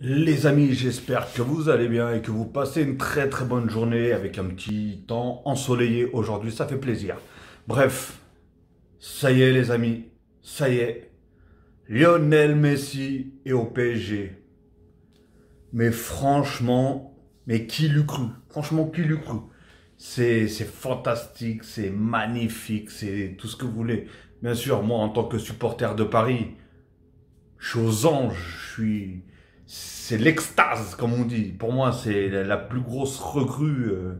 Les amis, j'espère que vous allez bien et que vous passez une très très bonne journée avec un petit temps ensoleillé aujourd'hui, ça fait plaisir. Bref, ça y est les amis, ça y est, Lionel Messi est au PSG. Mais franchement, mais qui l'eût cru Franchement, qui l'eût cru C'est fantastique, c'est magnifique, c'est tout ce que vous voulez. Bien sûr, moi en tant que supporter de Paris, je suis aux anges, je suis c'est l'extase, comme on dit. Pour moi, c'est la plus grosse recrue euh,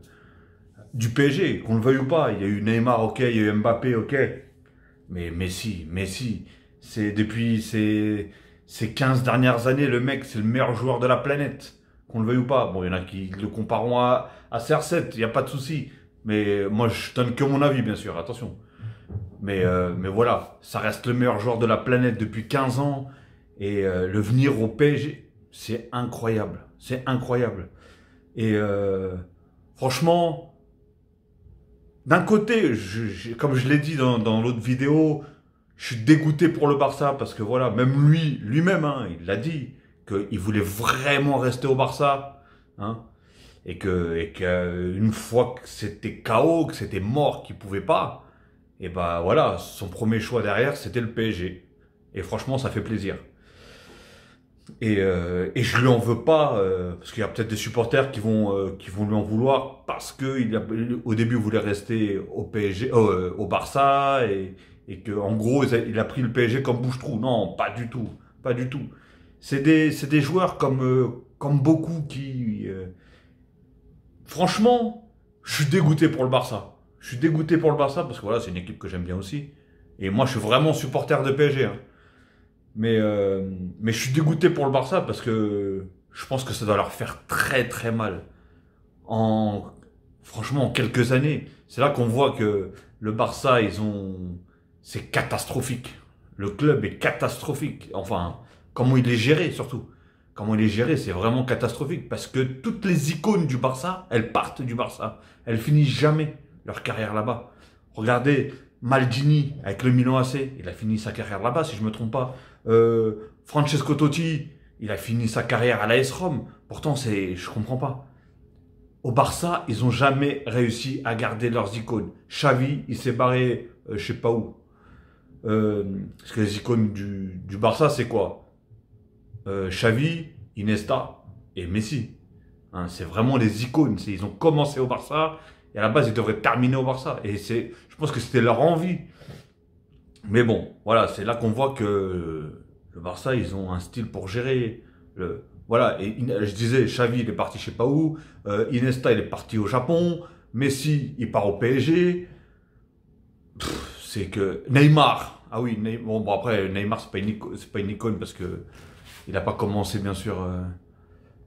du PSG, qu'on le veuille ou pas. Il y a eu Neymar, ok, il y a eu Mbappé, ok. Mais Messi, Messi, c'est depuis ces, ces 15 dernières années, le mec, c'est le meilleur joueur de la planète, qu'on le veuille ou pas. Bon, il y en a qui le compareront à, à CR7, il n'y a pas de souci. Mais moi, je donne que mon avis, bien sûr, attention. Mais, euh, mais voilà, ça reste le meilleur joueur de la planète depuis 15 ans. Et euh, le venir au PSG, c'est incroyable. C'est incroyable. Et euh, franchement, d'un côté, comme je l'ai dit dans, l'autre vidéo, je suis dégoûté pour le Barça parce que voilà, même lui, lui-même, hein, il l'a dit, qu'il voulait vraiment rester au Barça. Hein, et que, une fois que c'était KO, que c'était mort, qu'il pouvait pas, et ben voilà, son premier choix derrière, c'était le PSG. Et franchement, ça fait plaisir. Et, euh, et je lui en veux pas, euh, parce qu'il y a peut-être des supporters qui vont, euh, qui vont lui en vouloir, parce que il a, au début, il voulait rester au PSG, au Barça, et, et que en gros, il a, pris le PSG comme bouche-trou. Non, pas du tout, pas du tout. C'est des, c'est des joueurs comme, comme beaucoup qui, franchement, je suis dégoûté pour le Barça. Je suis dégoûté pour le Barça parce que voilà, c'est une équipe que j'aime bien aussi. Et moi, je suis vraiment supporter de PSG. Hein. Mais, euh, mais je suis dégoûté pour le Barça parce que je pense que ça doit leur faire très très mal. En, franchement, en quelques années, c'est là qu'on voit que le Barça, ils ont, c'est catastrophique. Le club est catastrophique. Enfin, comment il est géré surtout. Comment il est géré, c'est vraiment catastrophique parce que toutes les icônes du Barça, elles partent du Barça. Elles finissent jamais leur carrière là-bas. Regardez Maldini avec le Milan AC, il a fini sa carrière là-bas si je me trompe pas. Euh, Francesco Totti, il a fini sa carrière à l'AS Rome. Pourtant, c'est, je comprends pas. Au Barça, ils ont jamais réussi à garder leurs icônes. Xavi, il s'est barré, je euh, je sais pas où. Euh, parce que les icônes du, Barça, c'est quoi Xavi, Iniesta et Messi. Hein, c'est vraiment les icônes. Ils ont commencé au Barça et à la base, ils devraient terminer au Barça. Et c'est, je pense que c'était leur envie. Mais bon, voilà, c'est là qu'on voit que euh, le Barça, ils ont un style pour gérer. voilà, et je disais, Xavi, il est parti je sais pas où, euh, Inesta, il est parti au Japon, Messi, il part au PSG. C'est que Neymar, ah oui, bon, après, Neymar, c'est pas, pas une icône parce que il n'a pas commencé, bien sûr,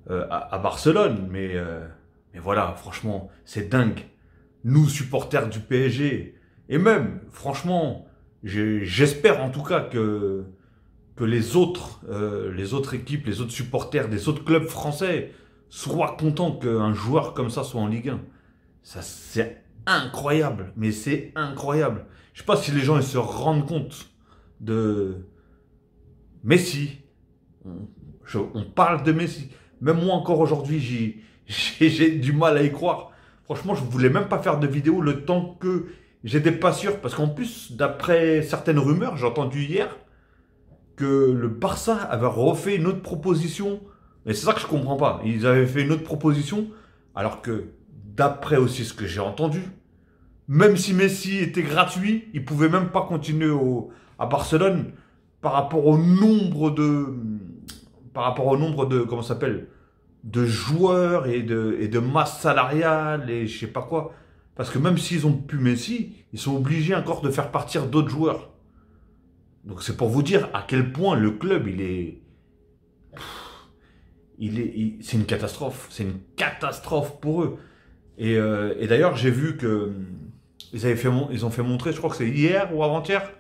euh, à, Barcelone, mais, mais voilà, franchement, c'est dingue. Nous, supporters du PSG, et même, franchement, J'espère en tout cas que, que les, autres, euh, les autres équipes, les autres supporters des autres clubs français soient contents qu'un joueur comme ça soit en Ligue 1. Ça, c'est incroyable, mais c'est incroyable. Je sais pas si les gens se rendent compte de Messi. On, parle de Messi. Même moi encore aujourd'hui, j'ai du mal à y croire. Franchement, je voulais même pas faire de vidéo le temps que J'étais pas sûr, parce qu'en plus, d'après certaines rumeurs, j'ai entendu hier que le Barça avait refait une autre proposition. Mais c'est ça que je comprends pas. Ils avaient fait une autre proposition, alors que, d'après aussi ce que j'ai entendu, même si Messi était gratuit, il pouvait même pas continuer à Barcelone par rapport au nombre de. Par rapport au nombre de. Comment s'appelle De joueurs et de, et de masse salariale et je sais pas quoi. Parce que même s'ils ont pu Messi, ils sont obligés encore de faire partir d'autres joueurs. Donc c'est pour vous dire à quel point le club, il est... il est, c'est une catastrophe. C'est une catastrophe pour eux. Et, euh, d'ailleurs, j'ai vu que euh, ils, avaient fait, ils ont fait montrer, je crois que c'est hier ou avant-hier,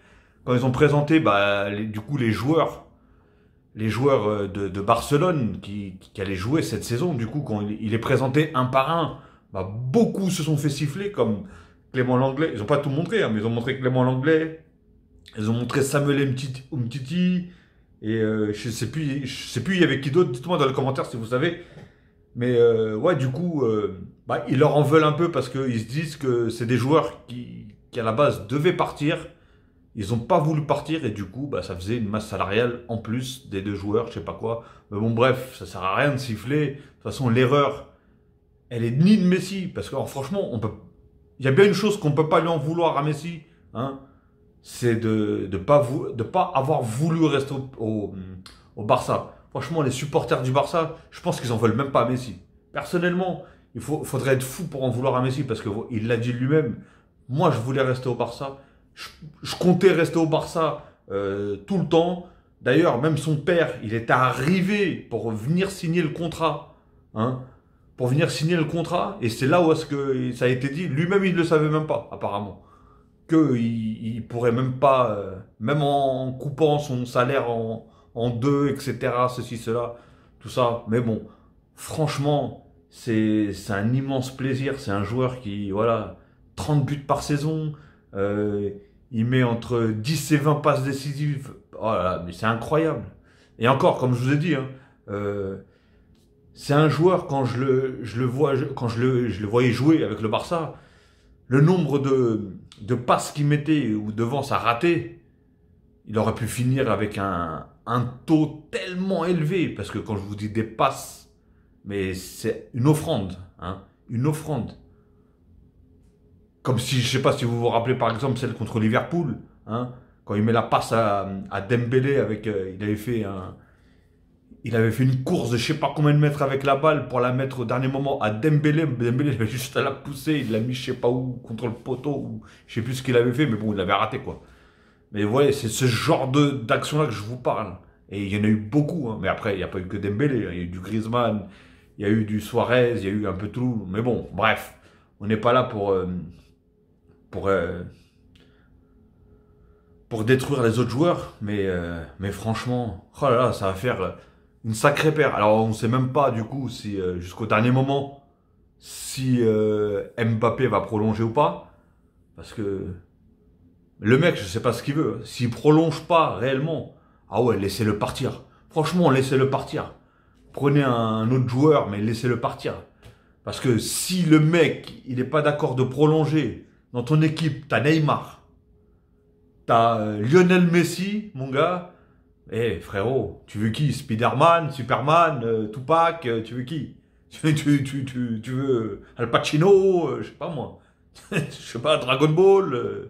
quand ils ont présenté bah, les, du coup les joueurs, les joueurs euh, de, Barcelone qui, allaient jouer cette saison. Du coup, quand il, il est présenté un par un bah, beaucoup se sont fait siffler, comme Clément Langlais. Ils n'ont pas tout montré, hein, mais ils ont montré Clément Langlais. Ils ont montré Samuel Umtiti. Et euh, je sais plus, je sais plus, il y avait qui d'autre. Dites-moi dans les commentaires si vous savez. Mais euh, ouais, du coup, euh, bah, ils leur en veulent un peu parce qu'ils se disent que c'est des joueurs qui, qui, à la base, devaient partir. Ils n'ont pas voulu partir et du coup, bah, ça faisait une masse salariale en plus des deux joueurs, je sais pas quoi. Mais bon, bref, ça sert à rien de siffler. De toute façon, l'erreur, elle est ni de Messi, parce que oh, franchement, on peut. Il y a bien une chose qu'on peut pas lui en vouloir à Messi, hein, c'est de ne pas, de pas avoir voulu rester au, Barça. Franchement, les supporters du Barça, je pense qu'ils en veulent même pas à Messi. Personnellement, il faut, faudrait être fou pour en vouloir à Messi, parce qu'il l'a dit lui-même. Moi, je voulais rester au Barça. Je, comptais rester au Barça euh, tout le temps. D'ailleurs, même son père, il est arrivé pour venir signer le contrat. Hein, pour venir signer le contrat. Et c'est là où est-ce que ça a été dit. Lui-même, il ne le savait même pas, apparemment. Qu'il il pourrait même pas, euh, même en coupant son salaire en, deux, etc., ceci, cela, tout ça. Mais bon, franchement, c'est un immense plaisir. C'est un joueur qui, voilà, 30 buts par saison. Euh, il met entre 10 et 20 passes décisives. Oh là là, mais c'est incroyable. Et encore, comme je vous ai dit, hein, euh, c'est un joueur, quand je le, le vois, quand je le, je voyais jouer avec le Barça, le nombre de, passes qu'il mettait ou devant ça raté, il aurait pu finir avec un, un taux tellement élevé. Parce que quand je vous dis des passes, mais c'est une offrande. Hein, une offrande. Comme si, je sais pas si vous vous rappelez par exemple celle contre Liverpool, hein, quand il met la passe à, Dembélé avec, euh, il avait fait un, il avait fait une course de je sais pas combien de mètres avec la balle pour la mettre au dernier moment à Dembélé. Dembélé avait juste à la pousser, il l'a mis je sais pas où contre le poteau ou je sais plus ce qu'il avait fait, mais bon, il l'avait raté quoi. Mais voyez, c'est ce genre d'action là que je vous parle. Et il y en a eu beaucoup, hein. mais après il n'y a pas eu que Dembélé, hein. il y a eu du Griezmann, il y a eu du Suarez, il y a eu un peu tout. Mais bon, bref, on n'est pas là pour euh, pour euh, pour détruire les autres joueurs, mais, euh, mais franchement, oh là là, ça va faire une sacrée paire. Alors, on ne sait même pas, du coup, si euh, jusqu'au dernier moment, si euh, Mbappé va prolonger ou pas. Parce que le mec, je ne sais pas ce qu'il veut. S'il prolonge pas réellement, ah ouais, laissez-le partir. Franchement, laissez-le partir. Prenez un autre joueur, mais laissez-le partir. Parce que si le mec, il n'est pas d'accord de prolonger, dans ton équipe, t'as Neymar, t'as euh, Lionel Messi, mon gars, eh frérot, tu veux qui Spider-Man, Superman, euh, Tupac, euh, tu veux qui tu, veux euh, Al Pacino, je sais pas moi. je sais pas, Dragon Ball,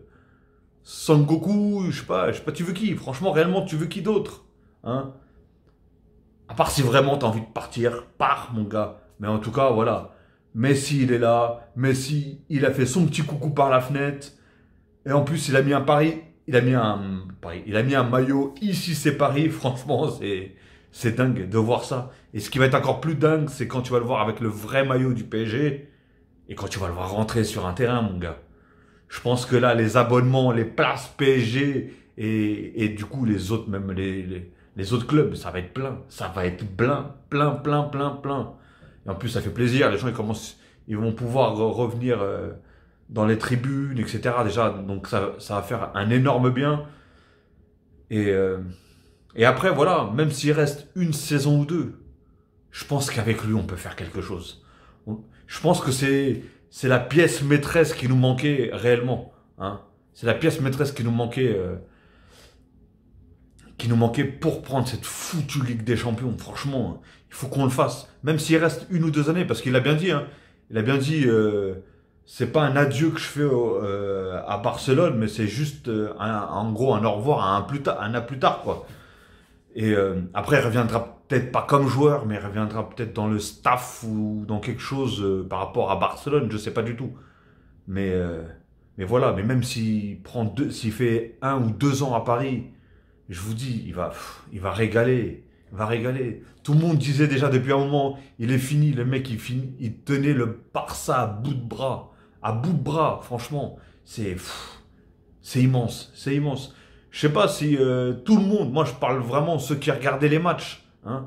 Sangoku, je sais pas, je sais pas, tu veux qui Franchement, réellement, tu veux qui d'autre Hein À part si vraiment t'as envie de partir, pars mon gars. Mais en tout cas, voilà. Messi, il est là. Messi, il a fait son petit coucou par la fenêtre. Et en plus, il a mis un pari il a mis un, il a mis un maillot ici c'est Paris. Franchement, c'est c'est dingue de voir ça. Et ce qui va être encore plus dingue, c'est quand tu vas le voir avec le vrai maillot du PSG et quand tu vas le voir rentrer sur un terrain, mon gars. Je pense que là, les abonnements, les places PSG et, et du coup les autres, même les, les, autres clubs, ça va être plein. Ça va être plein, plein, plein, plein, plein. Et en plus, ça fait plaisir. Les gens, ils commencent, ils vont pouvoir revenir. Euh, dans les tribunes, etc. Déjà, donc ça, va faire un énorme bien. Et, euh, et après, voilà, même s'il reste une saison ou deux, je pense qu'avec lui, on peut faire quelque chose. Je pense que c'est c'est la pièce maîtresse qui nous manquait réellement. Hein. C'est la pièce maîtresse qui nous manquait. Euh, qui nous manquait pour prendre cette foutue Ligue des Champions. Franchement, il faut qu'on le fasse. Même s'il reste une ou deux années, parce qu'il a bien dit, hein. il a bien dit, euh, c'est pas un adieu que je fais euh, à Barcelone, mais c'est juste euh, un, en gros un au revoir, un, plus tard, un à plus tard quoi. Et euh, après, il reviendra peut-être pas comme joueur, mais il reviendra peut-être dans le staff ou dans quelque chose par rapport à Barcelone, je sais pas du tout. Mais mais voilà, mais même s'il prend deux, s'il fait un ou deux ans à Paris, je vous dis, il va il va régaler. va régaler. Tout le monde disait déjà depuis un moment, il est fini, le mec il, finit, il tenait le Barça à bout de bras à bout de bras, franchement. C'est c'est immense, c'est immense. Je sais pas si euh, tout le monde, moi je parle vraiment ceux qui regardaient les matchs, ceux, hein,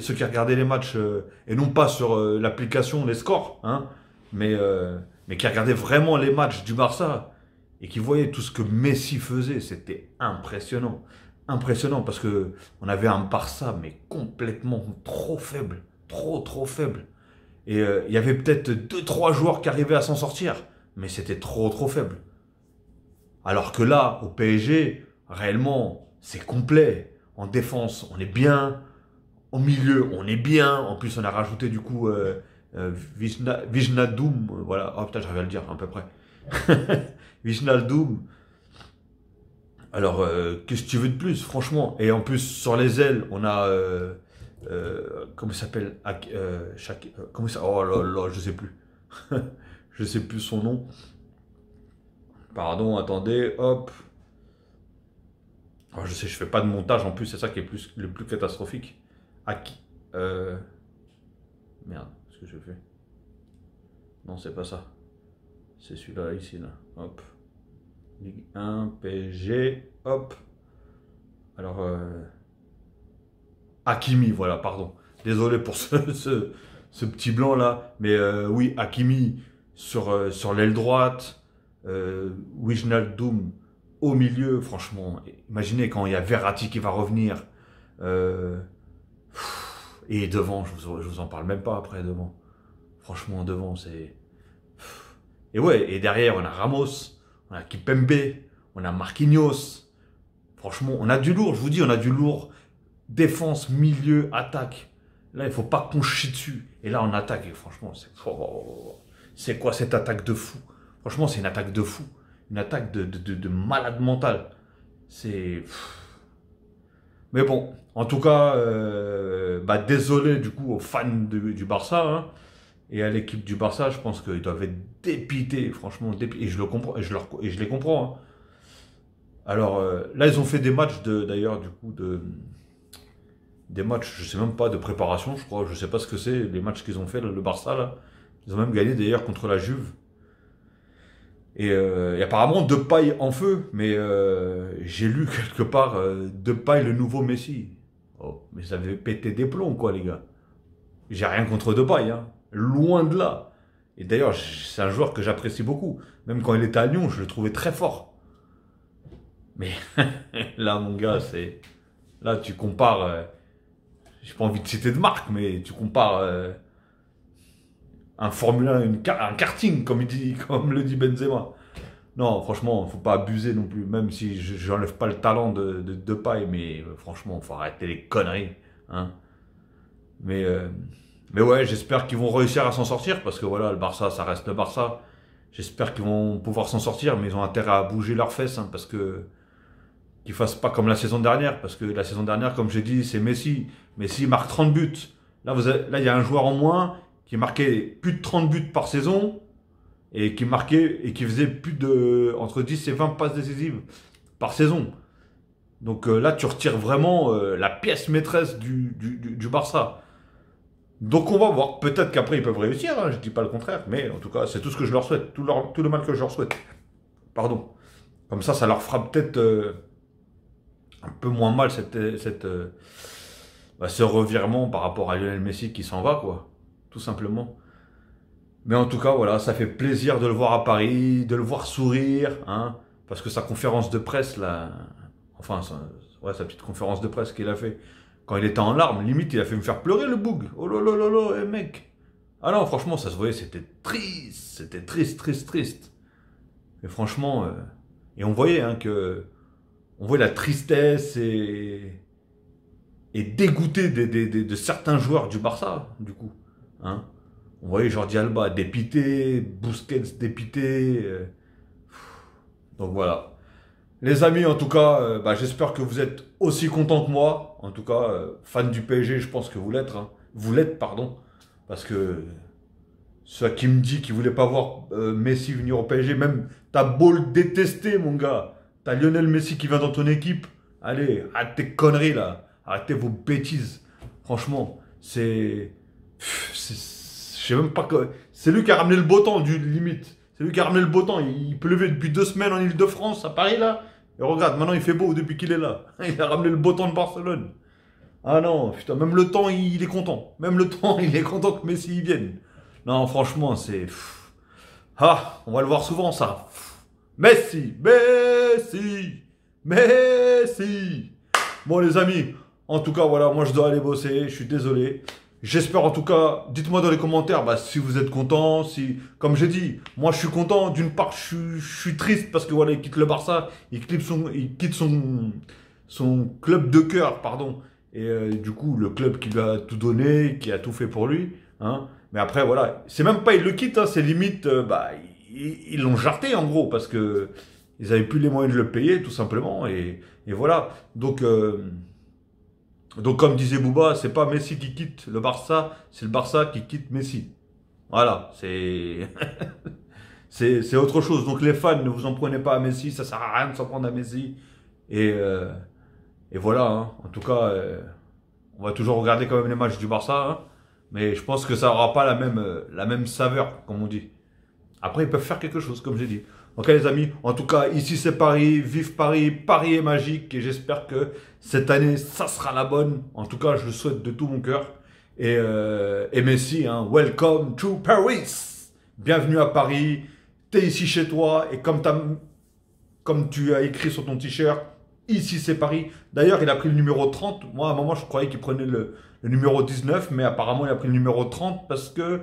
ceux qui regardaient les matchs euh, et non pas sur euh, l'application les scores, hein, mais mais qui regardaient vraiment les matchs du Barça et qui voyaient tout ce que Messi faisait, c'était impressionnant, impressionnant parce que on avait un Barça mais complètement trop faible, trop trop faible. Et euh, il y avait peut-être 2-3 joueurs qui arrivaient à s'en sortir, mais c'était trop trop faible. Alors que là, au PSG, réellement, c'est complet. En défense, on est bien. Au milieu, on est bien. En plus, on a rajouté du coup euh, euh, euh Voilà. Oh putain, j'arrive à le dire à peu près. Vijnaldum. Alors, qu'est-ce que tu veux de plus, franchement Et en plus, sur les ailes, on a euh, comment euh, euh, comment s'appelle chaque, comment ça oh là là je sais plus je sais plus son nom pardon attendez hop ah, je sais je fais pas de montage en plus c'est ça qui est plus le plus catastrophique Merde, merde ce que je fais non c'est pas ça c'est celui-là ici là hop Ligue 1 pg hop alors Hakimi, voilà, pardon. Désolé pour ce, petit blanc là, mais euh, oui, Hakimi sur, euh, sur l'aile droite, euh, Wijnaldum au milieu, franchement, imaginez quand il y a Verratti qui va revenir, euh, et devant, je vous, vous en parle même pas après, devant. Franchement, devant, c'est... Et ouais, et derrière, on a Ramos, on a Kipembe, on a Marquinhos. Franchement, on a du lourd, je vous dis, on a du lourd défense, milieu, attaque. Là, il ne faut pas qu'on chie dessus. Et là, on attaque. Et franchement, c'est c'est quoi cette attaque de fou Franchement, c'est une attaque de fou. Une attaque de, malade mental. C'est. Mais bon, en tout cas, euh, bah, désolé du coup aux fans du, Barça. Hein, et à l'équipe du Barça, je pense qu'ils doivent être dépités, franchement, dépités. Et je le comprends, et je, les comprends. Hein. Alors euh, là, ils ont fait des matchs d'ailleurs, du coup, de, des matchs, je sais même pas, de préparation, je crois, je sais pas ce que c'est, les matchs qu'ils ont fait, le Barça, là. Ils ont même gagné d'ailleurs contre la Juve. Et, euh, apparemment de apparemment, en feu, mais euh, j'ai lu quelque part euh, de paille le nouveau Messi. Oh, mais ça avait pété des plombs, quoi, les gars. J'ai rien contre Depay, hein. loin de là. Et d'ailleurs, c'est un joueur que j'apprécie beaucoup. Même quand il était à Lyon, je le trouvais très fort. Mais là, mon gars, c'est. Là, tu compares j'ai pas envie de citer de marque, mais tu compares euh, un Formule 1, une, un karting, comme, il dit, comme le dit Benzema. Non, franchement, faut pas abuser non plus, même si j'enlève pas le talent de, de, paille, mais euh, franchement, il faut arrêter les conneries. Hein. Mais, euh, mais ouais, j'espère qu'ils vont réussir à s'en sortir, parce que voilà, le Barça, ça reste le Barça. J'espère qu'ils vont pouvoir s'en sortir, mais ils ont intérêt à bouger leurs fesses, hein, parce que qu'ils fassent pas comme la saison dernière, parce que la saison dernière, comme j'ai dit, c'est Messi. Messi marque 30 buts. Là, vous là, il y a un joueur en moins qui marquait plus de 30 buts par saison et qui marquait et qui faisait plus de entre 10 et 20 passes décisives par saison. Donc euh, là, tu retires vraiment euh, la pièce maîtresse du, Barça. Donc on va voir. Peut-être qu'après ils peuvent réussir. Je hein. je dis pas le contraire, mais en tout cas, c'est tout ce que je leur souhaite, tout, le mal que je leur souhaite. Pardon. Comme ça, ça leur fera peut-être. Euh, un peu moins mal cette, cette, euh, bah, ce revirement par rapport à Lionel Messi qui s'en va, quoi. Tout simplement. Mais en tout cas, voilà, ça fait plaisir de le voir à Paris, de le voir sourire, hein, parce que sa conférence de presse, là, enfin, sa, petite conférence de presse qu'il a fait, quand il était en larmes, limite, il a fait me faire pleurer le boug. Oh là là là là, eh, mec. Ah non, franchement, ça se voyait, c'était triste, c'était triste, triste, triste. Mais franchement, euh, et on voyait hein, que on voit la tristesse et, et dégoûté de, certains joueurs du Barça, du coup. Hein on voyait Jordi Alba dépité, Busquets dépité. Euh, donc voilà. Les amis, en tout cas, euh, bah, j'espère que vous êtes aussi content que moi. En tout cas, euh, fan du PSG, je pense que vous l'êtes. Hein. Vous l'êtes, pardon. Parce que ceux qui me dit qu'ils voulaient pas voir Messi venir au PSG, même ta beau détestée, détester, mon gars. T'as Lionel Messi qui vient dans ton équipe. Allez, arrête tes conneries là. Arrêtez vos bêtises. Franchement, c'est. Je sais même pas. C'est lui qui a ramené le beau temps, du limite. C'est lui qui a ramené le beau temps. Il pleuvait depuis deux semaines en Ile-de-France, à Paris là. Et regarde, maintenant il fait beau depuis qu'il est là. Il a ramené le beau temps de Barcelone. Ah non, putain, même le temps, il est content. Même le temps, il est content que Messi vienne. Non, franchement, c'est. Ah, on va le voir souvent ça. Messi, Messi. Mais si Bon les amis, en tout cas voilà, moi je dois aller bosser, je suis désolé. J'espère en tout cas, dites-moi dans les commentaires bah, si vous êtes content, si, comme j'ai dit, moi je suis content, d'une part je, suis triste parce que voilà, il quitte le Barça, il quitte son, il quitte son, son club de cœur, pardon, et euh, du coup le club qui lui a tout donné, qui a tout fait pour lui, hein. mais après voilà, c'est même pas il le quitte, hein, c'est limite, euh, bah, ils l'ont jarté en gros, parce que ils n'avaient plus les moyens de le payer, tout simplement. Et, voilà. Donc, euh, donc, comme disait Bouba, c'est pas Messi qui quitte le Barça, c'est le Barça qui quitte Messi. Voilà, c'est. c'est autre chose. Donc, les fans, ne vous en prenez pas à Messi, ça sert à rien de s'en prendre à Messi. Et, euh, et voilà, hein. en tout cas, euh, on va toujours regarder quand même les matchs du Barça. Hein. Mais je pense que ça n'aura pas la même, la même saveur, comme on dit. Après, ils peuvent faire quelque chose, comme j'ai dit. Ok les amis, en tout cas ici c'est Paris, vive Paris, Paris est magique et j'espère que cette année ça sera la bonne. En tout cas je le souhaite de tout mon cœur. Et, euh, Messi, hein. welcome to Paris. Bienvenue à Paris, t'es ici chez toi et comme, comme tu as écrit sur ton t-shirt, ici c'est Paris. D'ailleurs il a pris le numéro 30, moi à un moment je croyais qu'il prenait le, le numéro 19 mais apparemment il a pris le numéro 30 parce que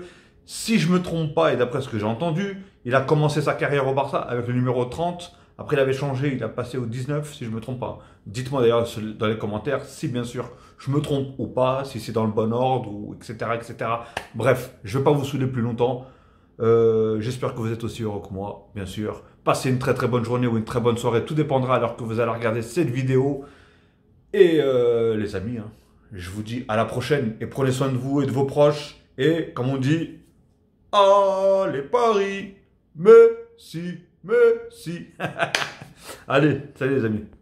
si je me trompe pas, et d'après ce que j'ai entendu, il a commencé sa carrière au Barça avec le numéro 30. Après, il avait changé, il a passé au 19, si je me trompe pas. Dites-moi d'ailleurs dans les commentaires si, bien sûr, je me trompe ou pas, si c'est dans le bon ordre, ou etc. etc. Bref, je ne vais pas vous saouler plus longtemps. Euh, j'espère que vous êtes aussi heureux que moi, bien sûr. Passez une très très bonne journée ou une très bonne soirée. Tout dépendra alors que vous allez regarder cette vidéo. Et euh, les amis, hein, je vous dis à la prochaine. Et prenez soin de vous et de vos proches. Et comme on dit, Paris, les paris me si. Allez, salut les amis